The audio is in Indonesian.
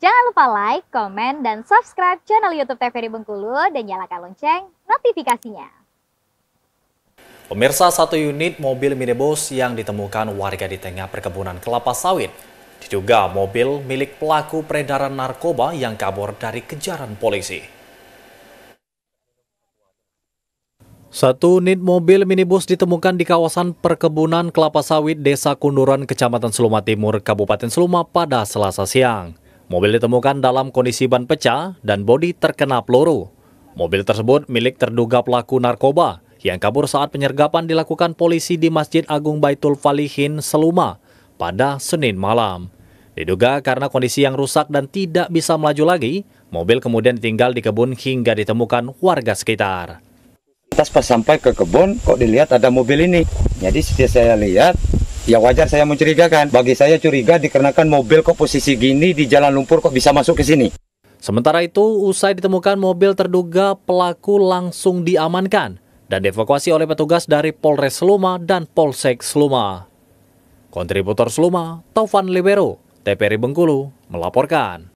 Jangan lupa like, komen, dan subscribe channel YouTube TVRI Bengkulu dan nyalakan lonceng notifikasinya. Pemirsa satu unit mobil minibus yang ditemukan warga di tengah perkebunan kelapa sawit. Diduga mobil milik pelaku peredaran narkoba yang kabur dari kejaran polisi. Satu unit mobil minibus ditemukan di kawasan perkebunan kelapa sawit Desa Kunduran, Kecamatan Seluma Timur, Kabupaten Seluma pada Selasa siang. Mobil ditemukan dalam kondisi ban pecah dan bodi terkena peluru. Mobil tersebut milik terduga pelaku narkoba yang kabur saat penyergapan dilakukan polisi di Masjid Agung Baitul Falihin, Seluma pada Senin malam. Diduga karena kondisi yang rusak dan tidak bisa melaju lagi, mobil kemudian tinggal di kebun hingga ditemukan warga sekitar. Pas pas sampai ke kebun, kok dilihat ada mobil ini. Jadi setiap saya lihat, Ya wajar saya mencurigakan. Bagi saya curiga dikarenakan mobil kok posisi gini di jalan lumpur kok bisa masuk ke sini. Sementara itu, usai ditemukan mobil terduga, pelaku langsung diamankan dan dievakuasi oleh petugas dari Polres Sluma dan Polsek Sluma. Kontributor Sluma Taufan Libero, TPRI Bengkulu, melaporkan.